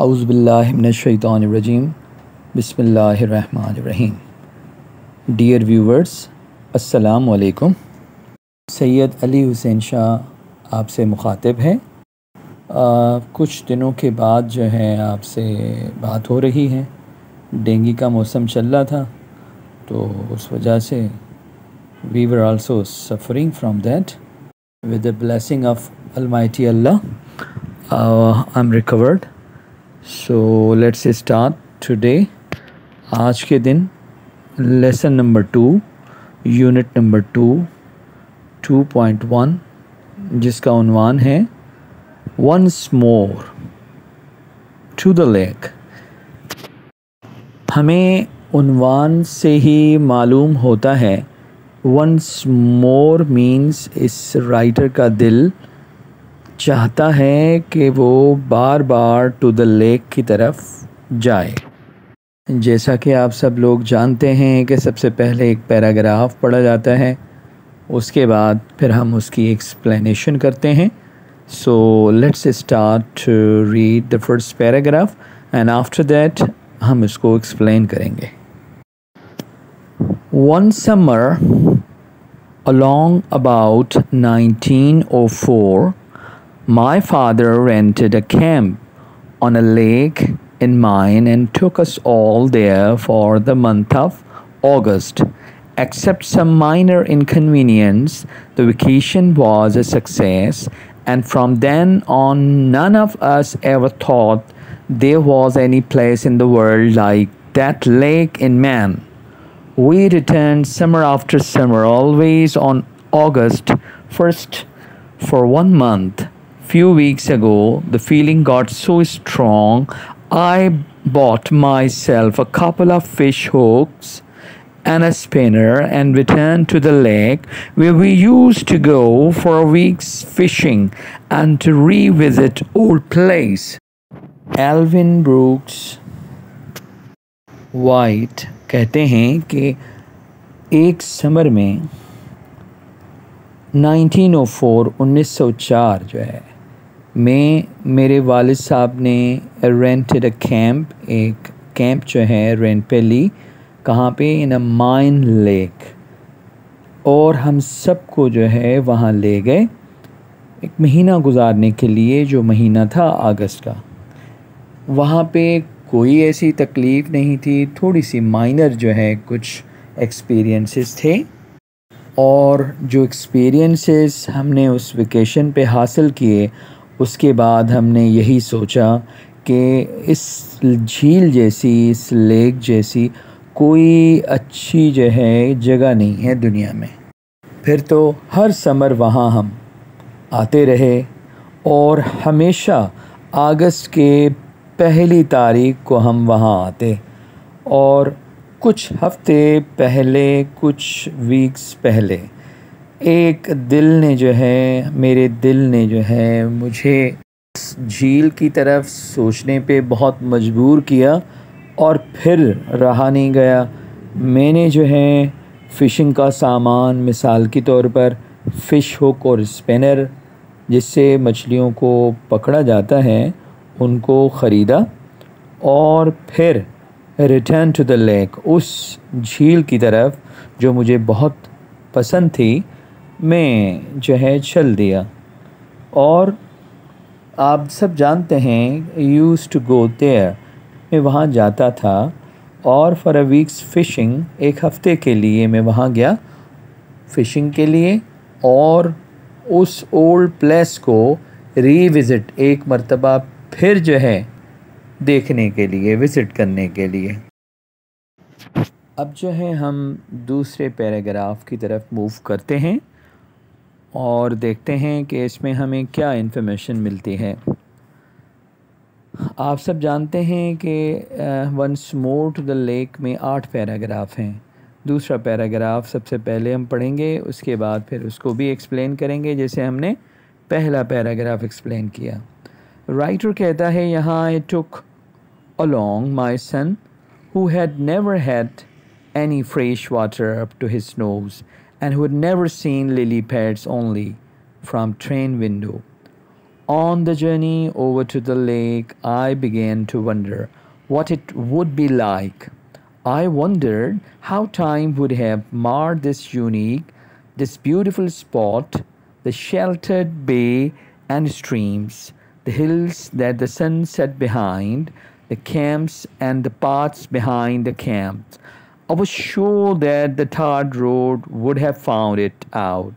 अउज़बिल्लिमिनशैतरजीम बसमीम dear viewers वालेकुम सैयद अली हुसैन शाह आपसे मुखातिब है कुछ दिनों के बाद जो है आपसे बात हो रही है डेंगू का मौसम चल रहा था तो उस वजह से we were also suffering from that with the blessing of almighty Allah I am recovered so let's start today आज के दिन lesson number two unit number two two point one जिसका उनवान है once more to the lake हमें उनवान से ही मालूम होता है वंस मोर मीन्स इस राइटर का दिल चाहता है कि वो बार बार टू द लेक की तरफ जाए जैसा कि आप सब लोग जानते हैं कि सबसे पहले एक पैराग्राफ पढ़ा जाता है उसके बाद फिर हम उसकी एक्सप्लेनेशन करते हैं so let's start read the first paragraph and after that हम इसको एक्सप्लेन करेंगे one summer nineteen O 1904 My father rented a camp on a lake in mine and took us all there for the month of August. Except some minor inconvenience, the vacation was a success, and from then on, none of us ever thought there was any place in the world like that lake in Man. We returned summer after summer, always on August 1st for one month. few weeks ago, the feeling got so strong, I bought myself a couple of fish hooks and a spinner and returned to the lake where we used to go for a week's fishing and to revisit old place. Alvin Brooks White कहते हैं कि एक summer में 1904 1904 जो है मैं मेरे वालिद साहब ने रेंटेड अ कैंप एक कैंप जो है रेंट पे ली कहाँ पे इन अ माइन लेक और हम सब को जो है वहाँ ले गए एक महीना गुजारने के लिए जो महीना था अगस्त का वहाँ पे कोई ऐसी तकलीफ़ नहीं थी थोड़ी सी माइनर जो है कुछ एक्सपीरियंसेस थे और जो एक्सपीरियंसेस हमने उस वेकेशन पे हासिल किए उसके बाद हमने यही सोचा कि इस झील जैसी इस लेक जैसी कोई अच्छी जो है जगह नहीं है दुनिया में फिर तो हर समर वहाँ हम आते रहे और हमेशा अगस्त के पहली तारीख को हम वहाँ आते और कुछ हफ्ते पहले कुछ वीक्स पहले एक दिल ने जो है मेरे दिल ने जो है मुझे झील की तरफ सोचने पे बहुत मजबूर किया और फिर रहा नहीं गया मैंने जो है फ़िशिंग का सामान मिसाल के तौर पर फ़िश हुक और स्पिनर जिससे मछलियों को पकड़ा जाता है उनको ख़रीदा और फिर रिटर्न टू द लेक उस झील की तरफ जो मुझे बहुत पसंद थी में जो है चल दिया और आप सब जानते हैं यूज़ टू गो देयर मैं वहाँ जाता था और फॉर अ वीक्स फ़िशिंग एक हफ़्ते के लिए मैं वहाँ गया फ़िशिंग के लिए और उस ओल्ड प्लेस को रीविज़िट एक मर्तबा फिर जो है देखने के लिए विज़िट करने के लिए अब जो है हम दूसरे पैराग्राफ की तरफ मूव करते हैं और देखते हैं कि इसमें हमें क्या इन्फॉर्मेशन मिलती है आप सब जानते हैं कि once more to the lake में आठ पैराग्राफ हैं दूसरा पैराग्राफ सबसे पहले हम पढ़ेंगे उसके बाद फिर उसको भी एक्सप्लेन करेंगे जैसे हमने पहला पैराग्राफ एक्सप्लेन किया राइटर कहता है यहाँ I took along my son who had never had any fresh water up to his nose and who had never seen lily pads only from train window. On the journey over to the lake, I began to wonder what it would be like. I wondered how time would have marred this unique, this beautiful spot, the sheltered bay and streams, the hills that the sun set behind, the camps and the paths behind the camps, I was sure that the third road would have found it out.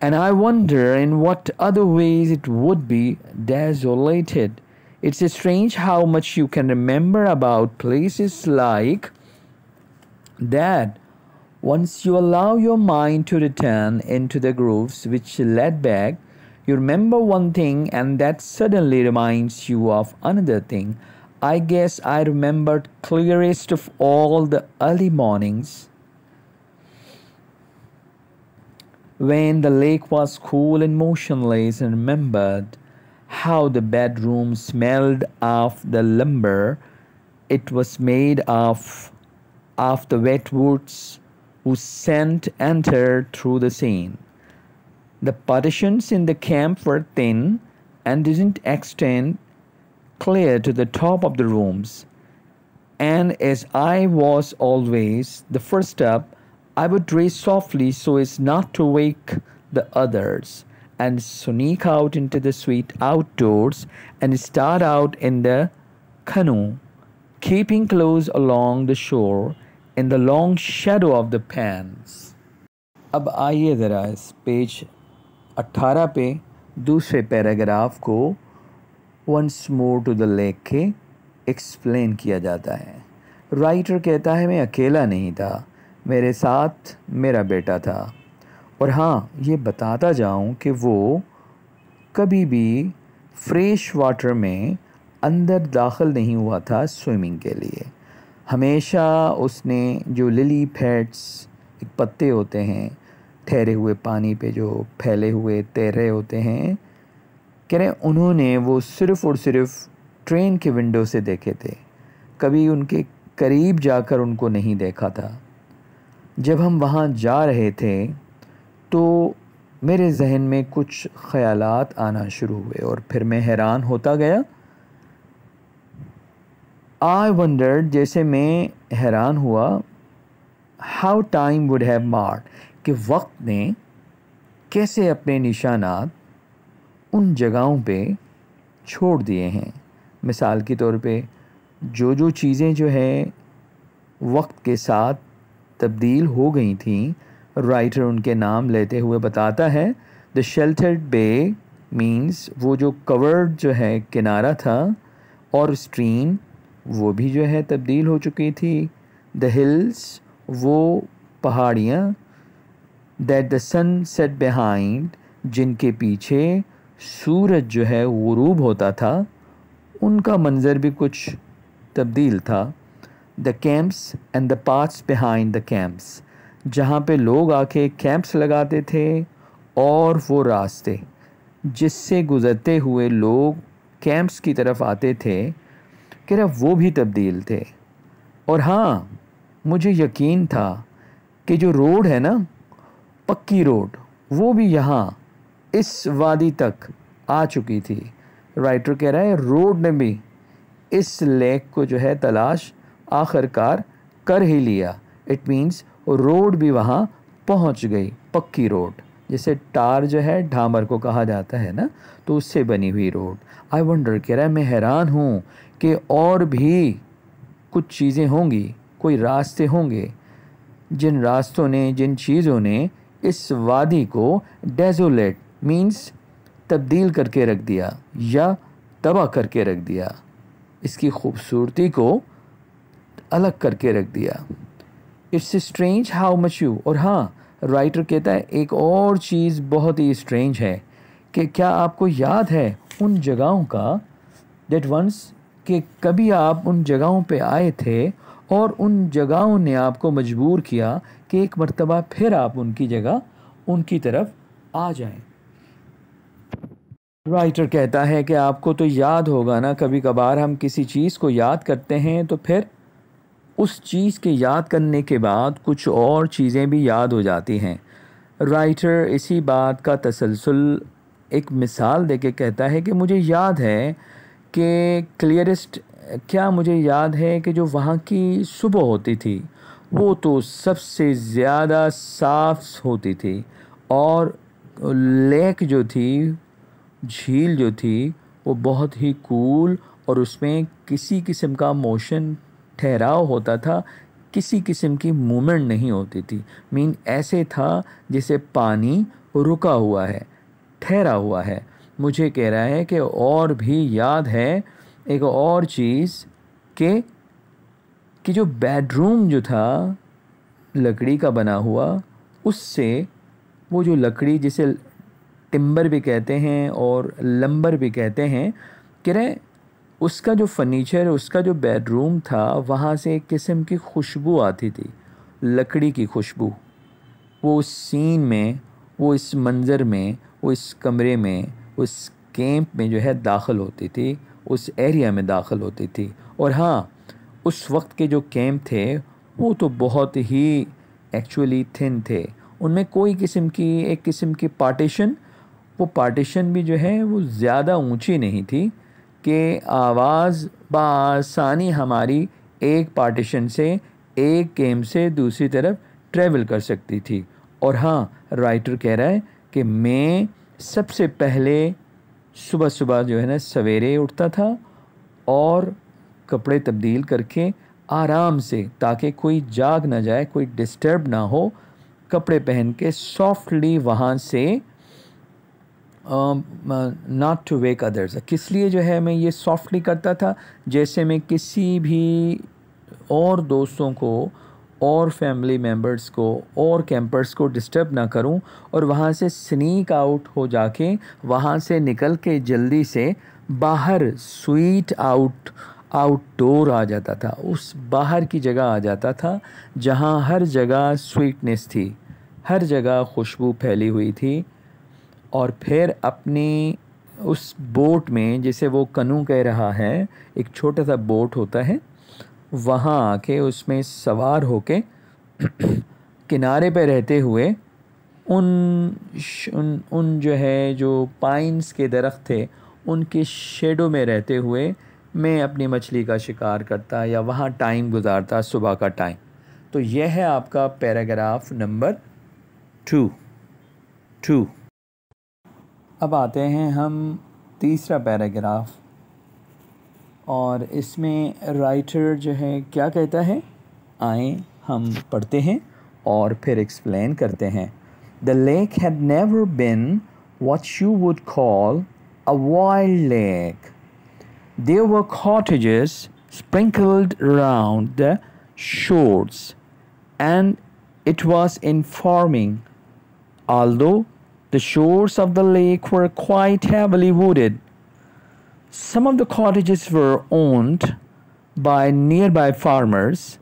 And I wonder in what other ways it would be desolated. It's strange how much you can remember about places like that. Once you allow your mind to return into the grooves which led back, you remember one thing and that suddenly reminds you of another thing. I guess I remembered clearest of all the early mornings when the lake was cool and motionless and remembered how the bedroom smelled of the lumber it was made of of the wet woods whose scent entered through the scene. The partitions in the camp were thin and didn't extend clear to the top of the rooms. And as I was always the first up, I would dress softly so as not to wake the others and sneak out into the sweet outdoors and start out in the canoe, keeping close along the shore in the long shadow of the pans. अब आइए ज़रा इस page 18 पे दूसरे paragraph को once more to the lake के explain किया जाता है राइटर कहता है मैं अकेला नहीं था मेरे साथ मेरा बेटा था और हाँ ये बताता जाऊँ कि वो कभी भी फ्रेश वाटर में अंदर दाखिल नहीं हुआ था स्विमिंग के लिए हमेशा उसने जो लिली फैट्स पत्ते होते हैं ठहरे हुए पानी पे जो फैले हुए तैर रहे होते हैं कह रहे उन्होंने वो सिर्फ़ और सिर्फ ट्रेन के विंडो से देखे थे कभी उनके करीब जाकर उनको नहीं देखा था जब हम वहाँ जा रहे थे तो मेरे जहन में कुछ ख्यालात आना शुरू हुए और फिर मैं हैरान होता गया आई वंडर जैसे मैं हैरान हुआ how time would have marred कि वक्त ने कैसे अपने निशानात उन जगहों पे छोड़ दिए हैं मिसाल के तौर पे जो जो चीज़ें जो है वक्त के साथ तब्दील हो गई थी राइटर उनके नाम लेते हुए बताता है द शेल्टर्ड बे मीन्स वो जो कवर्ड जो है किनारा था और स्ट्रीम वो भी जो है तब्दील हो चुकी थी द हिल्स वो पहाड़ियाँ that the sun set behind जिनके पीछे सूरज जो है गरूब होता था उनका मंज़र भी कुछ तब्दील था the camps and the paths behind the camps जहाँ पे लोग आके कैंप्स लगाते थे और वो रास्ते जिससे गुज़रते हुए लोग कैंप्स की तरफ आते थे कि वो भी तब्दील थे और हाँ मुझे यकीन था कि जो रोड है ना पक्की रोड वो भी यहाँ इस वादी तक आ चुकी थी राइटर कह रहा है रोड ने भी इस लेक को जो है तलाश आखिरकार कर ही लिया इट मीन्स रोड भी वहाँ पहुँच गई पक्की रोड जैसे टार जो है ढामर को कहा जाता है ना तो उससे बनी हुई रोड आई वंडर कह रहा है मैं हैरान हूँ कि और भी कुछ चीज़ें होंगी कोई रास्ते होंगे जिन रास्तों ने जिन चीज़ों ने इस वादी को डेजोलेट मीन्स तब्दील करके रख दिया या तबाह करके रख दिया इसकी खूबसूरती को अलग करके रख दिया it's strange how much you और हाँ राइटर कहता है एक और चीज़ बहुत ही स्ट्रेंज है कि क्या आपको याद है उन जगहों का डेट वंस कि कभी आप उन जगहों पे आए थे और उन जगहों ने आपको मजबूर किया कि एक मरतबा फिर आप उनकी जगह उनकी तरफ आ जाएं राइटर कहता है कि आपको तो याद होगा ना कभी कभार हम किसी चीज़ को याद करते हैं तो फिर उस चीज़ के याद करने के बाद कुछ और चीज़ें भी याद हो जाती हैं राइटर इसी बात का तसलसल एक मिसाल दे के कहता है कि मुझे याद है कि क्लियरेस्ट क्या मुझे याद है कि जो वहाँ की सुबह होती थी वो तो सबसे ज़्यादा साफ होती थी और लेक जो थी झील जो थी वो बहुत ही कूल और उसमें किसी किस्म का मोशन ठहराव होता था किसी किस्म की मूवमेंट नहीं होती थी मीन ऐसे था जैसे पानी रुका हुआ है ठहरा हुआ है मुझे कह रहा है कि और भी याद है एक और चीज़ के कि जो बेडरूम जो था लकड़ी का बना हुआ उससे वो जो लकड़ी जिसे टिम्बर भी कहते हैं और लंबर भी कहते हैं कह रहे उसका जो फर्नीचर उसका जो बेडरूम था वहाँ से एक किस्म की खुशबू आती थी लकड़ी की खुशबू वो उस सीन में वो इस मंज़र में वो इस कमरे में उस कैंप में जो है दाखिल होती थी उस एरिया में दाखिल होती थी और हाँ उस वक्त के जो कैंप थे वो तो बहुत ही एक्चुअली थिन थे उनमें कोई किस्म की एक किस्म की पार्टीशन वो पार्टीशन भी जो है वो ज़्यादा ऊंची नहीं थी कि आवाज़ बसानी हमारी एक पार्टीशन से एक गेम से दूसरी तरफ ट्रेवल कर सकती थी और हाँ राइटर कह रहा है कि मैं सबसे पहले सुबह सुबह जो है ना सवेरे उठता था और कपड़े तब्दील करके आराम से ताकि कोई जाग ना जाए कोई डिस्टर्ब ना हो कपड़े पहन के सॉफ्टली वहाँ से नॉट टू वेक अदर्स किस लिए जो है मैं ये सॉफ्टली करता था जैसे मैं किसी भी और दोस्तों को और फैमिली मेम्बर्स को और कैंपर्स को डिस्टर्ब ना करूं और वहां से स्नीक आउट हो जाके वहां से निकल के जल्दी से बाहर स्वीट आउट आउटडोर आ जाता था उस बाहर की जगह आ जाता था जहां हर जगह स्वीटनेस थी हर जगह खुशबू फैली हुई थी और फिर अपनी उस बोट में जिसे वो कनू कह रहा है एक छोटा सा बोट होता है वहाँ आके उसमें सवार होके किनारे पर रहते हुए उन उन उन जो है जो पाइन्स के दरख्त थे उनके शेडो में रहते हुए मैं अपनी मछली का शिकार करता या वहाँ टाइम गुजारता सुबह का टाइम तो यह है आपका पैराग्राफ नंबर टू टू अब आते हैं हम तीसरा पैराग्राफ और इसमें राइटर जो है क्या कहता है आए हम पढ़ते हैं और फिर एक्सप्लेन करते हैं the lake had never been what you would call a wild lake there were cottages sprinkled round the shores and it was in farming although The shores of the lake were quite heavily wooded. Some of the cottages were owned by nearby farmers,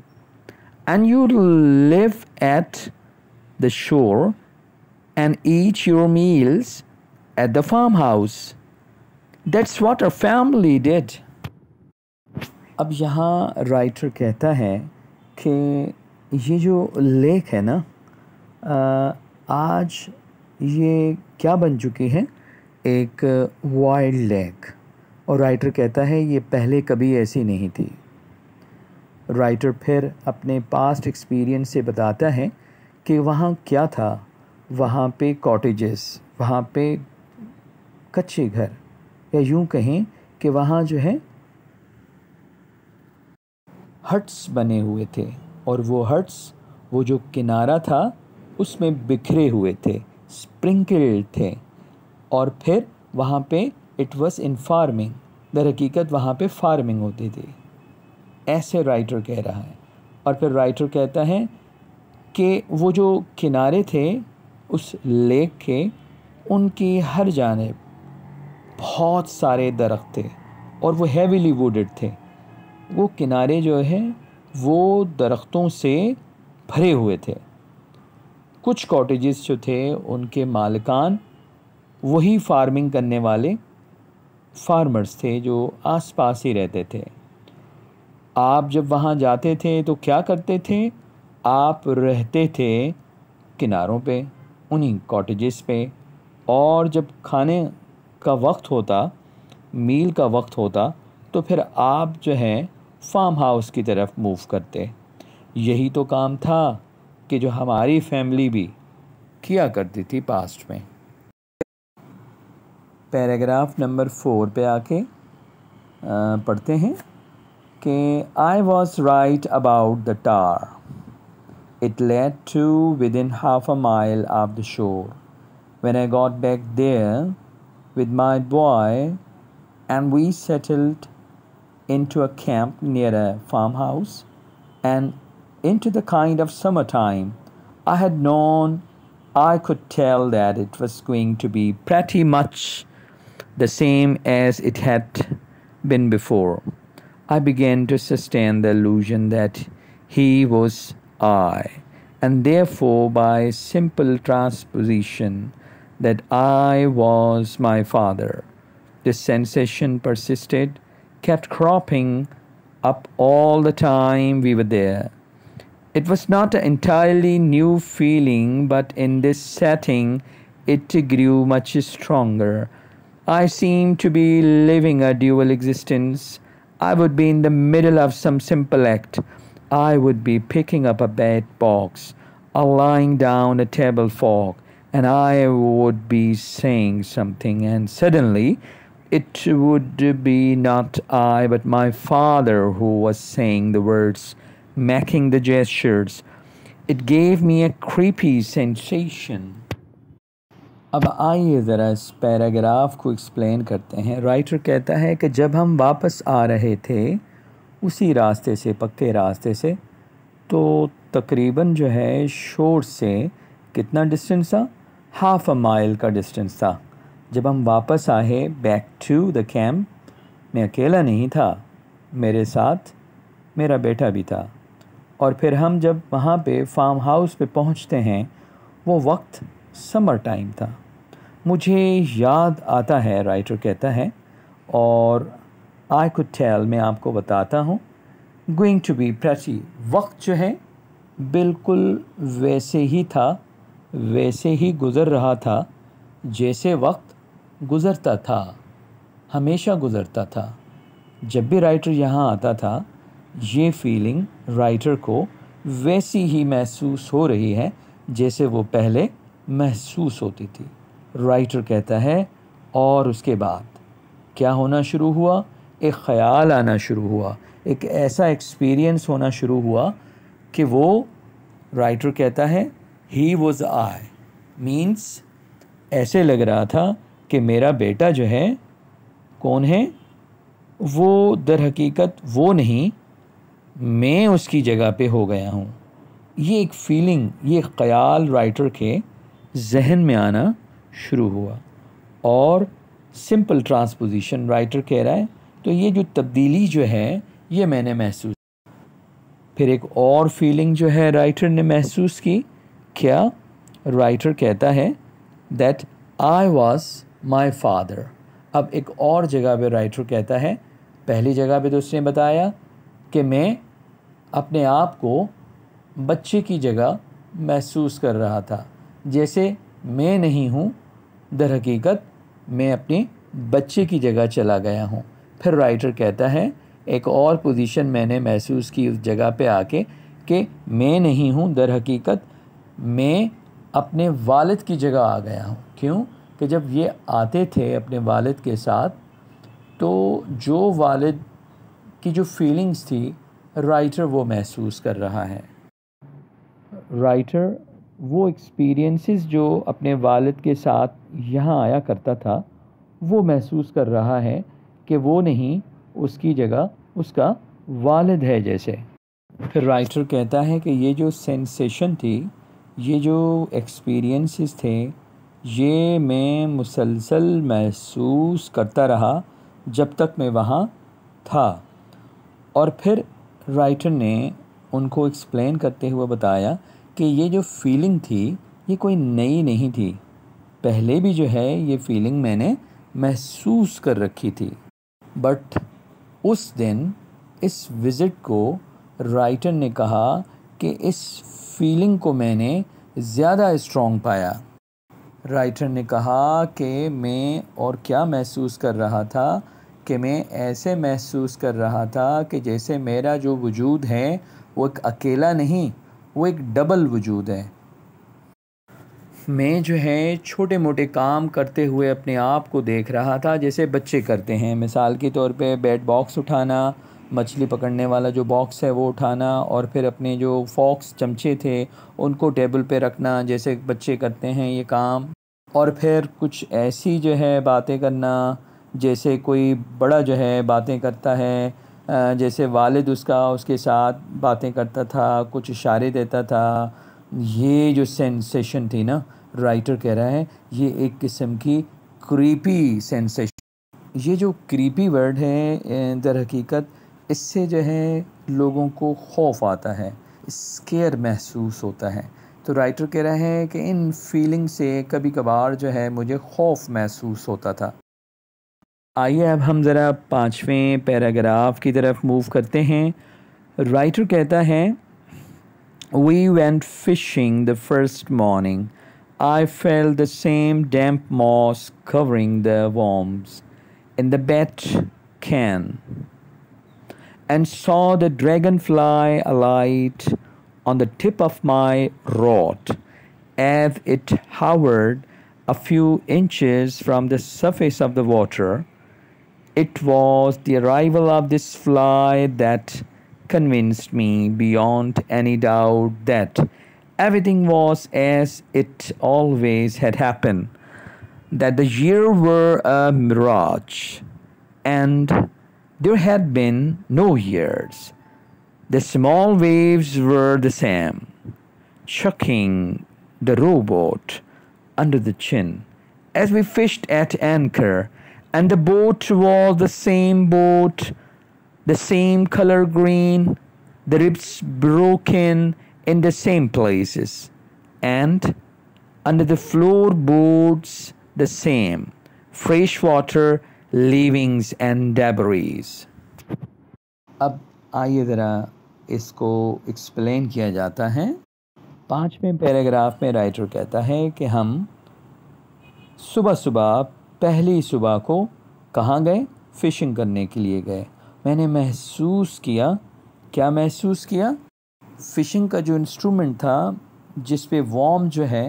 and you live at the shore and eat your meals at the farmhouse. That's what our family did. अब यहाँ writer कहता है कि ये जो lake है ना आज ये क्या बन चुकी है एक वाइल्ड लेक और राइटर कहता है ये पहले कभी ऐसी नहीं थी राइटर फिर अपने पास्ट एक्सपीरियंस से बताता है कि वहाँ क्या था वहाँ पे कॉटेजेस वहाँ पे कच्चे घर या यूँ कहें कि वहाँ जो है हट्स बने हुए थे और वो हट्स वो जो किनारा था उसमें बिखरे हुए थे स्प्रिंकल्ड थे और फिर वहाँ पे इट वॉज़ इन फार्मिंग दर हकीकत वहाँ पे फार्मिंग होती थी ऐसे राइटर कह रहा है और फिर राइटर कहता है कि वो जो किनारे थे उस लेक के उनकी हर जानब बहुत सारे दरख्त थे और वो हैवीली वुडेड थे वो किनारे जो है वो दरख्तों से भरे हुए थे कुछ कॉटेजेस जो थे उनके मालकान वही फार्मिंग करने वाले फार्मर्स थे जो आसपास ही रहते थे आप जब वहाँ जाते थे तो क्या करते थे आप रहते थे किनारों पे उन्हीं कॉटेजेस पे और जब खाने का वक्त होता मील का वक्त होता तो फिर आप जो है फार्म हाउस की तरफ मूव करते यही तो काम था कि जो हमारी फैमिली भी किया करती थी पास्ट में पैराग्राफ नंबर फोर पे आके पढ़ते हैं कि I was right about the tar it led to within half a mile of the shore when got back there with my boy and we settled into a camp near a farm house and into the kind of summertime I had known, I could tell that it was going to be pretty much the same as it had been before. I began to sustain the illusion that he was I, and therefore, by simple transposition, that I was my father. This sensation persisted, kept cropping up all the time we were there. It was not an entirely new feeling, but in this setting, it grew much stronger. I seemed to be living a dual existence. I would be in the middle of some simple act. I would be picking up a bed box or lying down a table fork, and I would be saying something, and suddenly it would be not I but my father who was saying the words making the gestures. It gave me a creepy sensation. अब आइए ज़रा इस paragraph को explain करते हैं writer कहता है कि जब हम वापस आ रहे थे उसी रास्ते से पक्के रास्ते से तो तकरीबन जो है शोर से कितना डिस्टेंस था हाफ अ माइल का डिस्टेंस था जब हम वापस आए बैक टू द कैम्प मैं अकेला नहीं था मेरे साथ मेरा बेटा भी था और फिर हम जब वहाँ पे फार्म हाउस पे पहुँचते हैं वो वक्त समर टाइम था मुझे याद आता है राइटर कहता है और आई कुड टेल मैं आपको बताता हूँ गोइंग टू बी प्रैची वक्त जो है बिल्कुल वैसे ही था वैसे ही गुज़र रहा था जैसे वक्त गुज़रता था हमेशा गुज़रता था जब भी राइटर यहाँ आता था ये फीलिंग राइटर को वैसी ही महसूस हो रही है जैसे वो पहले महसूस होती थी राइटर कहता है और उसके बाद क्या होना शुरू हुआ एक ख्याल आना शुरू हुआ एक ऐसा एक्सपीरियंस होना शुरू हुआ कि वो राइटर कहता है ही वॉज आई मीन्स ऐसे लग रहा था कि मेरा बेटा जो है कौन है वो दर हकीकत वो नहीं मैं उसकी जगह पे हो गया हूँ ये एक फीलिंग ये खयाल ख्याल राइटर के जहन में आना शुरू हुआ और सिंपल ट्रांसपोजिशन राइटर कह रहा है तो ये जो तब्दीली जो है ये मैंने महसूस फिर एक और फीलिंग जो है राइटर ने महसूस की क्या राइटर कहता है that I was my father अब एक और जगह पे राइटर कहता है पहली जगह पे तो उसने बताया कि मैं अपने आप को बच्चे की जगह महसूस कर रहा था जैसे मैं नहीं हूँ दर हकीकत मैं अपने बच्चे की जगह चला गया हूँ फिर राइटर कहता है एक और पोजीशन मैंने महसूस की उस जगह पे आके कि मैं नहीं हूँ दर हकीकत मैं अपने वालिद की जगह आ गया हूँ क्यों कि जब ये आते थे अपने वालिद के साथ तो जो वालिद की जो फीलिंग्स थी राइटर वो महसूस कर रहा है राइटर वो एक्सपीरियंसेस जो अपने वालिद के साथ यहाँ आया करता था वो महसूस कर रहा है कि वो नहीं उसकी जगह उसका वालिद है जैसे फिर राइटर कहता है कि ये जो सेंसेशन थी ये जो एक्सपीरियंसेस थे ये मैं मुसलसल महसूस करता रहा जब तक मैं वहाँ था और फिर राइटर ने उनको एक्सप्लेन करते हुए बताया कि ये जो फीलिंग थी ये कोई नई नहीं थी पहले भी जो है ये फीलिंग मैंने महसूस कर रखी थी बट उस दिन इस विज़िट को राइटर ने कहा कि इस फीलिंग को मैंने ज़्यादा इस्ट्रॉन्ग पाया राइटर ने कहा कि मैं और क्या महसूस कर रहा था कि मैं ऐसे महसूस कर रहा था कि जैसे मेरा जो वजूद है वो एक अकेला नहीं वो एक डबल वजूद है मैं जो है छोटे मोटे काम करते हुए अपने आप को देख रहा था जैसे बच्चे करते हैं मिसाल के तौर पे बैट बॉक्स उठाना मछली पकड़ने वाला जो बॉक्स है वो उठाना और फिर अपने जो फॉक्स चमचे थे उनको टेबल पे रखना जैसे बच्चे करते हैं ये काम और फिर कुछ ऐसी जो है बातें करना जैसे कोई बड़ा जो है बातें करता है जैसे वालिद उसका उसके साथ बातें करता था कुछ इशारे देता था ये जो सेंसेशन थी ना राइटर कह रहा है ये एक किस्म की क्रीपी सेंसेशन ये जो क्रीपी वर्ड है दर हकीकत इससे जो है लोगों को खौफ आता है स्केयर महसूस होता है तो राइटर कह रहे हैं कि इन फीलिंग से कभी कभार जो है मुझे खौफ महसूस होता था आइए अब हम ज़रा पाँचवें पैराग्राफ की तरफ मूव करते हैं राइटर कहता है we went fishing the first morning I felt the same damp moss covering the worms in the bait can and saw the dragon fly alight on the tip of my rod as it hovered a few inches from the surface of the water It was the arrival of this fly that convinced me beyond any doubt that everything was as it always had happened, that the year were a mirage, and there had been no years. The small waves were the same, chucking the rowboat under the chin as we fished at anchor and the boat was the same boat the same color green the ribs broken in the same places and under the floorboards the same fresh water leavings and debris अब आइए ज़रा इसको explain किया जाता है पाँचवें paragraph में writer कहता है कि हम सुबह सुबह पहली सुबह को कहाँ गए फ़िशिंग करने के लिए गए मैंने महसूस किया क्या महसूस किया फ़िशिंग का जो इंस्ट्रूमेंट था जिस पे वॉम जो है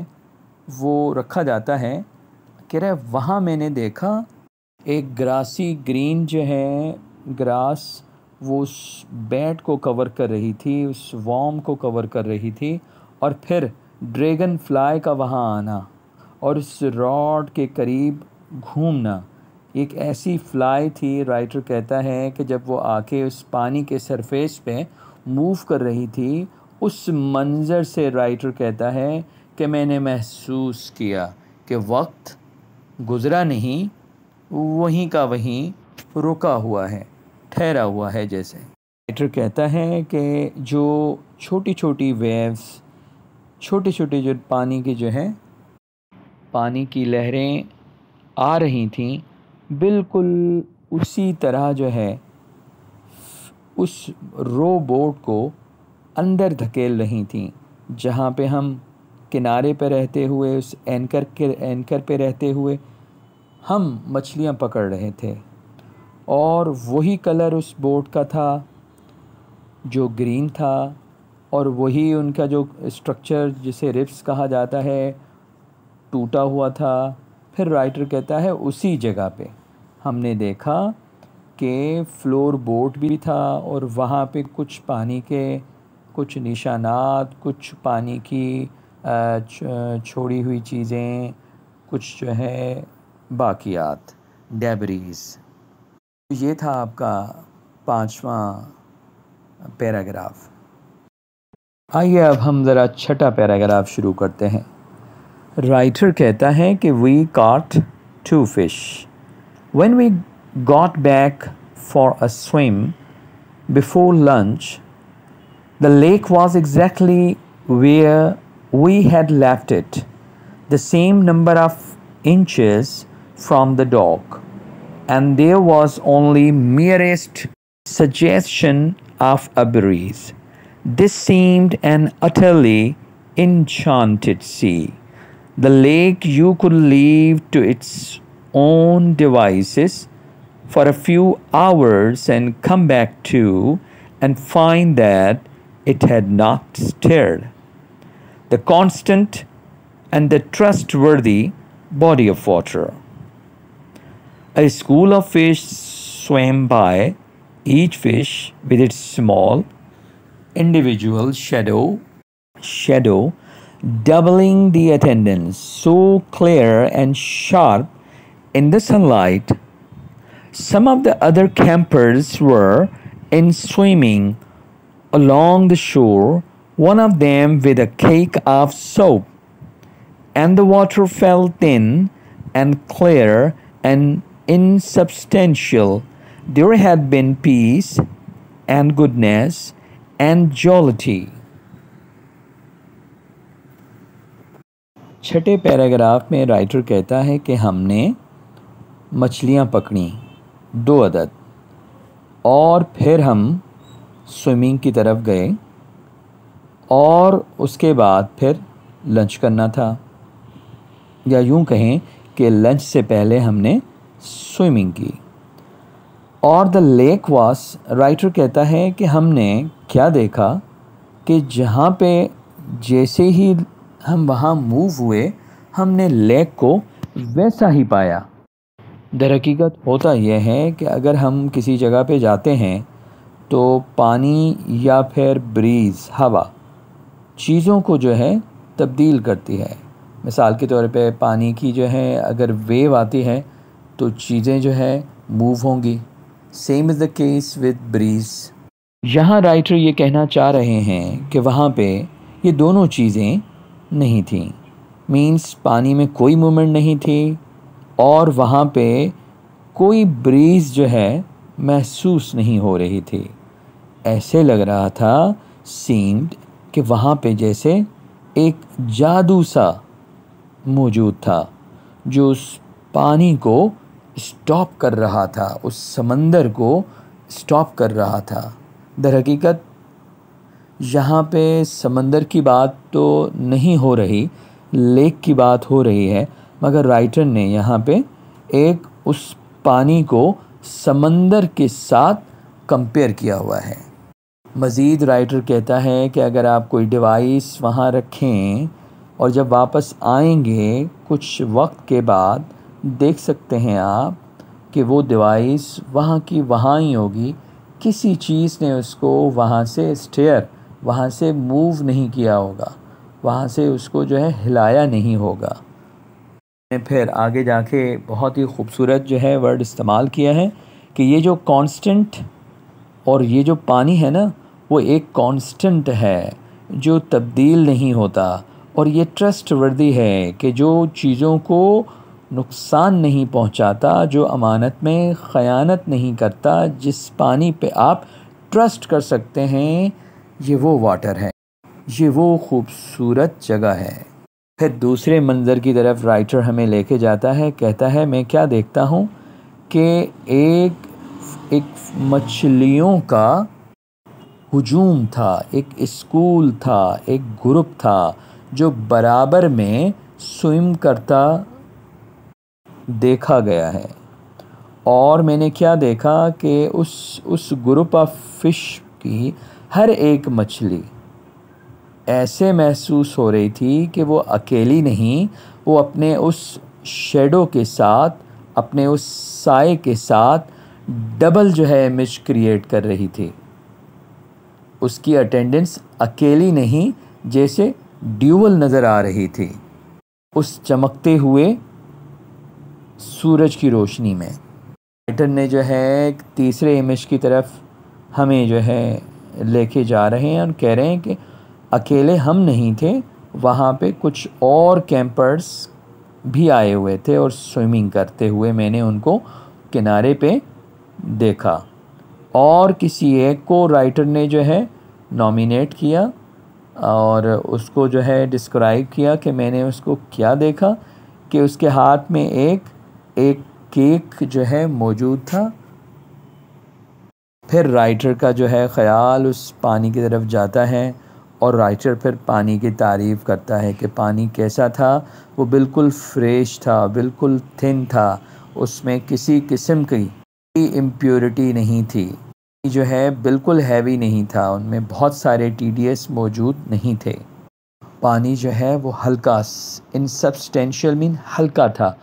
वो रखा जाता है कह रहा है वहाँ मैंने देखा एक ग्रासी ग्रीन जो है ग्रास वो उस बैट को कवर कर रही थी उस वॉम को कवर कर रही थी और फिर ड्रैगन फ्लाई का वहाँ आना और उस रॉड के करीब घूमना एक ऐसी फ्लाई थी राइटर कहता है कि जब वो आके उस पानी के सरफेस पे मूव कर रही थी उस मंज़र से राइटर कहता है कि मैंने महसूस किया कि वक्त गुज़रा नहीं वहीं का वहीं रुका हुआ है ठहरा हुआ है जैसे राइटर कहता है कि जो छोटी छोटी वेव्स छोटे छोटे जो पानी के जो है पानी की लहरें आ रही थी बिल्कुल उसी तरह जो है उस रोबोट को अंदर धकेल रही थी जहाँ पे हम किनारे पे रहते हुए उस एंकर के एंकर पे रहते हुए हम मछलियाँ पकड़ रहे थे और वही कलर उस बोट का था जो ग्रीन था और वही उनका जो स्ट्रक्चर जिसे रिप्स कहा जाता है टूटा हुआ था फिर राइटर कहता है उसी जगह पे हमने देखा कि फ्लोर बोट भी था और वहाँ पे कुछ पानी के कुछ निशानात कुछ पानी की छोड़ी हुई चीज़ें कुछ जो है बाकियात डेबरीज तो ये था आपका पाँचवा पैराग्राफ आइए अब हम ज़रा छठा पैराग्राफ शुरू करते हैं राइटर कहता है कि we caught two fish when we got back for a swim before lunch the lake was exactly where we had left it, the same number of inches from the dock, and there was only merest suggestion of a breeze. This seemed an utterly enchanted sea. The lake you could leave to its own devices for a few hours and come back to and find that it had not stirred. The constant and the trustworthy body of water. A school of fish swam by, each fish with its small individual shadow shadow doubling the attendance, so clear and sharp in the sunlight. Some of the other campers were in swimming along the shore, one of them with a cake of soap, and the water fell thin and clear and insubstantial. There had been peace and goodness and jollity. छठे paragraph में writer कहता है कि हमने मछलियाँ पकड़ी दो अदद और फिर हम स्विमिंग की तरफ गए और उसके बाद फिर लंच करना था या यूँ कहें कि लंच से पहले हमने स्विमिंग की और द लेक वास राइटर कहता है कि हमने क्या देखा कि जहाँ पे जैसे ही हम वहाँ मूव हुए हमने लेक को वैसा ही पाया दरहकीकत होता यह है कि अगर हम किसी जगह पे जाते हैं तो पानी या फिर ब्रीज़ हवा चीज़ों को जो है तब्दील करती है मिसाल के तौर पे पानी की जो है अगर वेव आती है तो चीज़ें जो है मूव होंगी same is the case with breeze यहाँ राइटर ये कहना चाह रहे हैं कि वहाँ पे ये दोनों चीज़ें नहीं थी मींस पानी में कोई मूवमेंट नहीं थी और वहाँ पे कोई ब्रीज़ जो है महसूस नहीं हो रही थी ऐसे लग रहा था सीम्ड कि वहाँ पे जैसे एक जादू सा मौजूद था जो उस पानी को स्टॉप कर रहा था उस समंदर को स्टॉप कर रहा था दरहकीकत यहाँ पे समंदर की बात तो नहीं हो रही लेक की बात हो रही है मगर राइटर ने यहाँ पे एक उस पानी को समंदर के साथ कंपेयर किया हुआ है मज़ीद राइटर कहता है कि अगर आप कोई डिवाइस वहाँ रखें और जब वापस आएंगे कुछ वक्त के बाद देख सकते हैं आप कि वो डिवाइस वहाँ की वहाँ ही होगी किसी चीज़ ने उसको वहाँ से स्टेयर वहाँ से मूव नहीं किया होगा वहाँ से उसको जो है हिलाया नहीं होगा फिर आगे जाके बहुत ही खूबसूरत जो है वर्ड इस्तेमाल किया है कि ये जो कांस्टेंट और ये जो पानी है ना वो एक कांस्टेंट है जो तब्दील नहीं होता और ये ट्रस्ट वर्दी है कि जो चीज़ों को नुकसान नहीं पहुंचाता जो अमानत में ख़यानत नहीं करता जिस पानी पे आप ट्रस्ट कर सकते हैं ये वो वाटर है ये वो खूबसूरत जगह है फिर दूसरे मंज़र की तरफ राइटर हमें लेके जाता है कहता है मैं क्या देखता हूँ कि एक एक मछलियों का हजूम था एक स्कूल था एक ग्रुप था जो बराबर में स्विम करता देखा गया है और मैंने क्या देखा कि उस उस ग्रुप ऑफ फिश की हर एक मछली ऐसे महसूस हो रही थी कि वो अकेली नहीं वो अपने उस शेडो के साथ अपने उस साय के साथ डबल जो है इमेज क्रिएट कर रही थी उसकी अटेंडेंस अकेली नहीं जैसे ड्यूअल नज़र आ रही थी उस चमकते हुए सूरज की रोशनी में पैटर्न ने जो है तीसरे इमेज की तरफ हमें जो है लेके जा रहे हैं और कह रहे हैं कि अकेले हम नहीं थे वहाँ पे कुछ और कैंपर्स भी आए हुए थे और स्विमिंग करते हुए मैंने उनको किनारे पे देखा और किसी एक को राइटर ने जो है नॉमिनेट किया और उसको जो है डिस्क्राइब किया कि मैंने उसको क्या देखा कि उसके हाथ में एक एक केक जो है मौजूद था फिर राइटर का जो है ख़्याल उस पानी की तरफ जाता है और राइटर फिर पानी की तारीफ़ करता है कि पानी कैसा था वो बिल्कुल फ्रेश था बिल्कुल थिन था उसमें किसी किस्म की इम्प्योरिटी नहीं थी जो है बिल्कुल हैवी नहीं था उनमें बहुत सारे टी मौजूद नहीं थे पानी जो है वो हल्का इन सबस्टेंशल मीन हल्का था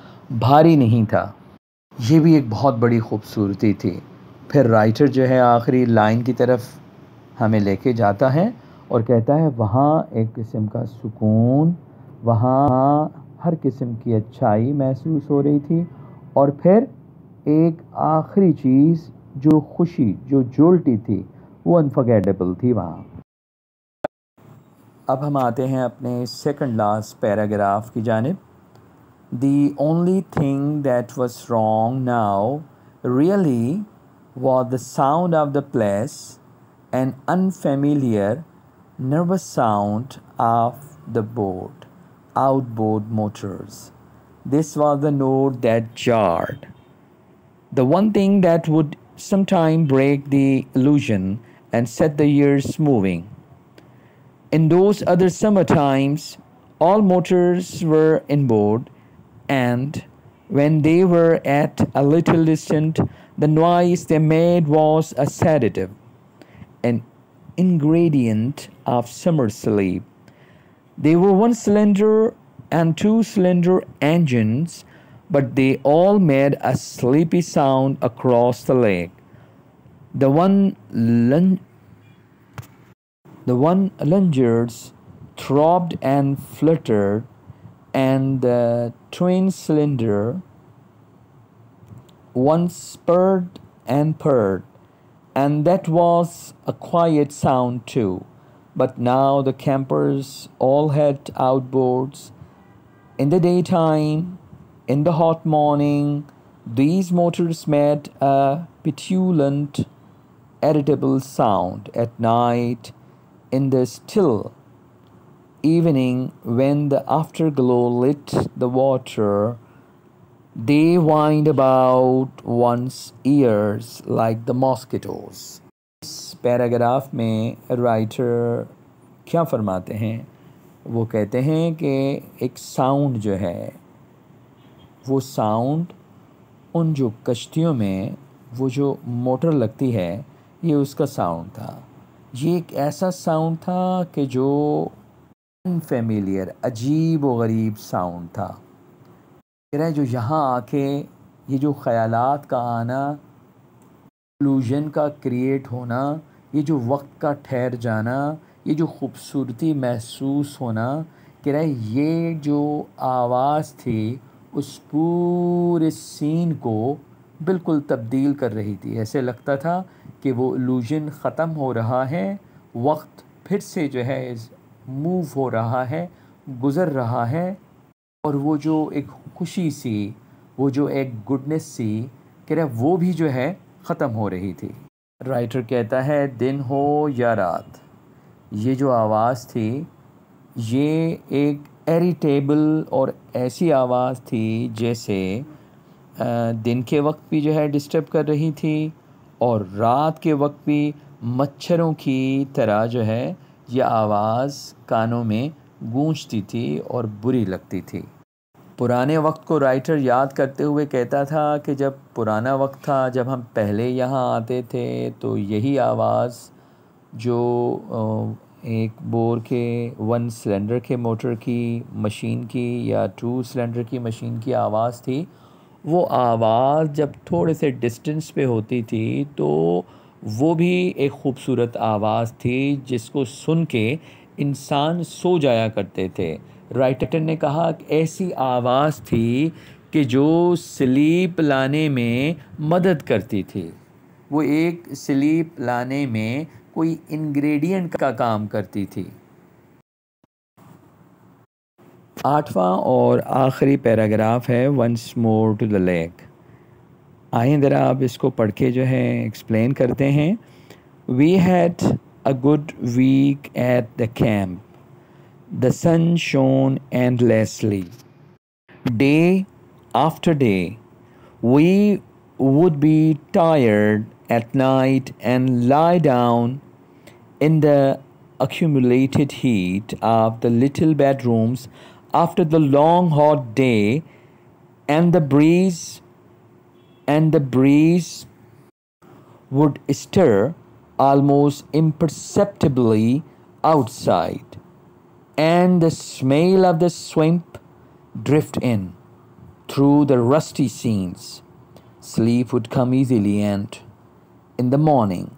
भारी नहीं था ये भी एक बहुत बड़ी खूबसूरती थी फिर राइटर जो है आखिरी लाइन की तरफ हमें लेके जाता है और कहता है वहाँ एक किस्म का सुकून वहाँ हर किस्म की अच्छाई महसूस हो रही थी और फिर एक आखिरी चीज़ जो खुशी जो जोल्टी थी वो अनफॉर्गेटेबल थी वहाँ अब हम आते हैं अपने सेकंड लास्ट पैराग्राफ की जानब the only thing that was wrong now really was the sound of the place, an unfamiliar, nervous sound of the boat, outboard motors. This was the note that jarred. The one thing that would sometime break the illusion and set the years moving. In those other summer times, all motors were inboard, and when they were at a little distant the noise they made was a sedative, an ingredient of summer sleep. They were one cylinder and two cylinder engines, but they all made a sleepy sound across the lake. The one lun- the one lungers throbbed and fluttered, and the twin cylinder once spurred and purred, and that was a quiet sound too. But now the campers all had outboards. In the daytime, in the hot morning, these motors made a petulant, irritable sound. At night, in the still evening, when the afterglow lit the water, They wind about one's ears like the mosquitoes. इस paragraph में writer क्या फरमाते हैं वो कहते हैं कि एक साउंड जो है वो साउंड उन जो कश्तियों में वो जो मोटर लगती है ये उसका साउंड था ये एक ऐसा साउंड था कि जो अनफेमिलियर अजीब व गरीब साउंड था हैं जो यहाँ आके ये जो ख्याल का आना इल्यूजन का क्रिएट होना ये जो वक्त का ठहर जाना ये जो खूबसूरती महसूस होना कह रहा है ये जो आवाज़ थी उस पूरे सीन को बिल्कुल तब्दील कर रही थी ऐसे लगता था कि वो इल्यूजन ख़त्म हो रहा है वक्त फिर से जो है मूव हो रहा है गुज़र रहा है और वो जो एक खुशी सी वो जो एक गुडनेस सी कह रहा वो भी जो है ख़त्म हो रही थी राइटर कहता है दिन हो या रात ये जो आवाज़ थी ये एक एरिटेबल और ऐसी आवाज़ थी जैसे दिन के वक्त भी जो है डिस्टर्ब कर रही थी और रात के वक्त भी मच्छरों की तरह जो है यह आवाज़ कानों में गूंजती थी और बुरी लगती थी पुराने वक्त को राइटर याद करते हुए कहता था कि जब पुराना वक्त था जब हम पहले यहाँ आते थे तो यही आवाज़ जो एक बोर के वन सिलेंडर के मोटर की मशीन की या टू सिलेंडर की मशीन की आवाज़ थी वो आवाज़ जब थोड़े से डिस्टेंस पे होती थी तो वो भी एक ख़ूबसूरत आवाज़ थी जिसको सुन के इंसान सो जाया करते थे राइटर ने कहा ऐसी आवाज़ थी कि जो स्लीप लाने में मदद करती थी वो एक स्लीप लाने में कोई इंग्रेडिएंट का काम करती थी आठवां और आखिरी पैराग्राफ है once more to the lake आए ज़रा आप इसको पढ़ के जो है एक्सप्लेन करते हैं we had a good week at the camp the sun shone endlessly. Day after day, we would be tired at night and lie down in the accumulated heat of the little bedrooms after the long hot day and the breeze and the breeze would stir almost imperceptibly outside and the smell of the swamp drift in through the rusty scenes. Sleep would come easily, and in the morning,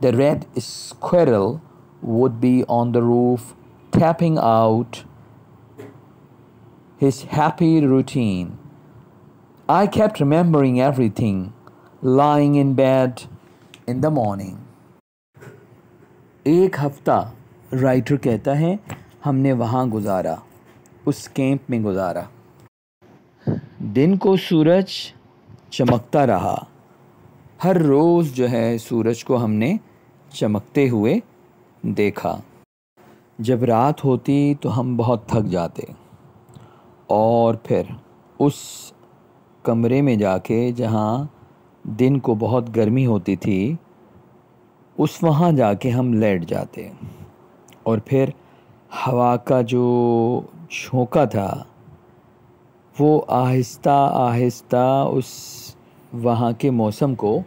the red squirrel would be on the roof tapping out his happy routine. I kept remembering everything, lying in bed in the morning. एक हफ्ता writer कहता है हमने वहाँ गुजारा उस camp में गुजारा दिन को सूरज चमकता रहा हर रोज़ जो है सूरज को हमने चमकते हुए देखा जब रात होती तो हम बहुत थक जाते और फिर उस कमरे में जाके जहाँ दिन को बहुत गर्मी होती थी उस वहाँ जाके हम लेट जाते और फिर हवा का जो झोंका था वो आहिस्ता आहिस्ता उस वहाँ के मौसम को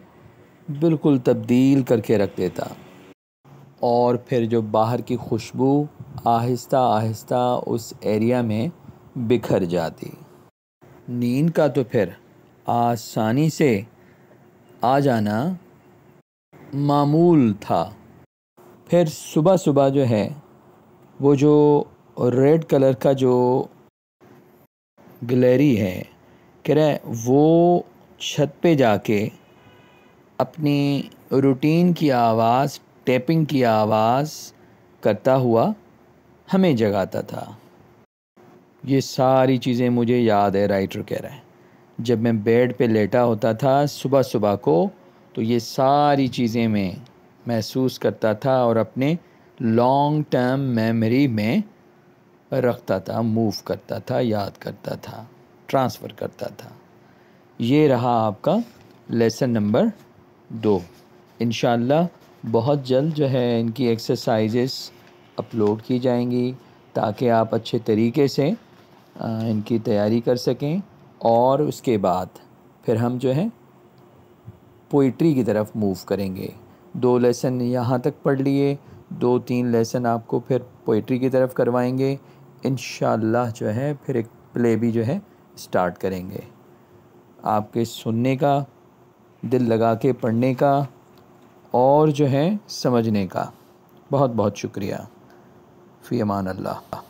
बिल्कुल तब्दील करके रख देता और फिर जो बाहर की खुशबू आहिस्ता आहिस्ता उस एरिया में बिखर जाती नींद का तो फिर आसानी से आ जाना मामूल था फिर सुबह सुबह जो है वो जो रेड कलर का जो गलेरी है कह रहे वो छत पे जाके अपनी रूटीन की आवाज़ टैपिंग की आवाज़ करता हुआ हमें जगाता था ये सारी चीज़ें मुझे याद है राइटर कह रहा है जब मैं बेड पे लेटा होता था सुबह सुबह को तो ये सारी चीज़ें मैं महसूस करता था और अपने लॉन्ग टर्म मेमोरी में रखता था मूव करता था याद करता था ट्रांसफ़र करता था ये रहा आपका लेसन नंबर दो इन बहुत जल्द जो है इनकी एक्सरसाइजेस अपलोड की जाएंगी ताकि आप अच्छे तरीके से इनकी तैयारी कर सकें और उसके बाद फिर हम जो है पोइट्री की तरफ मूव करेंगे दो लेसन यहाँ तक पढ़ लिए दो तीन लेसन आपको फिर पोइट्री की तरफ करवाएंगे इन जो है फिर एक प्ले भी जो है स्टार्ट करेंगे आपके सुनने का दिल लगा के पढ़ने का और जो है समझने का बहुत बहुत शुक्रिया फ़ी अमान अल्लाह